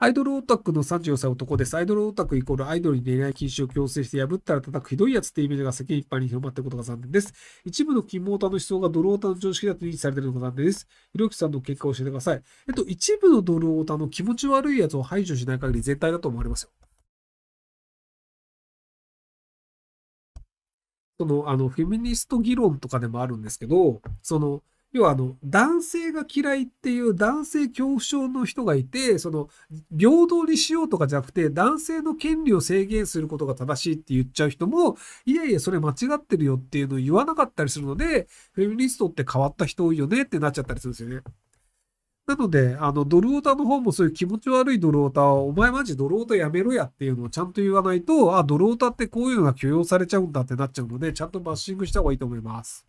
アイドルオタクの34歳男です。アイドルオタクイコールアイドルに恋愛禁止を強制して破ったら叩くひどいやつってイメージが世間一般に広まっていることが残念です。一部の金モタの思想がドルオタの常識だと認知されているのが残念です。ひろゆきさんの結果を教えてください。えっと、一部のドルオタの気持ち悪いやつを排除しない限り全体だと思われますよ。その、あの、フェミニスト議論とかでもあるんですけど、その、要はあの男性が嫌いっていう男性恐怖症の人がいてその平等にしようとかじゃなくて男性の権利を制限することが正しいって言っちゃう人もいやいやそれ間違ってるよっていうのを言わなかったりするのでフェミニストって変わった人多いよねってなっちゃったりするんですよね。なので、あの、ドルオタの方もそういう気持ち悪いドルオタは、お前マジドルオタやめろやっていうのをちゃんと言わないと、あ、ドルオタってこういうのが許容されちゃうんだってなっちゃうので、ちゃんとバッシングした方がいいと思います。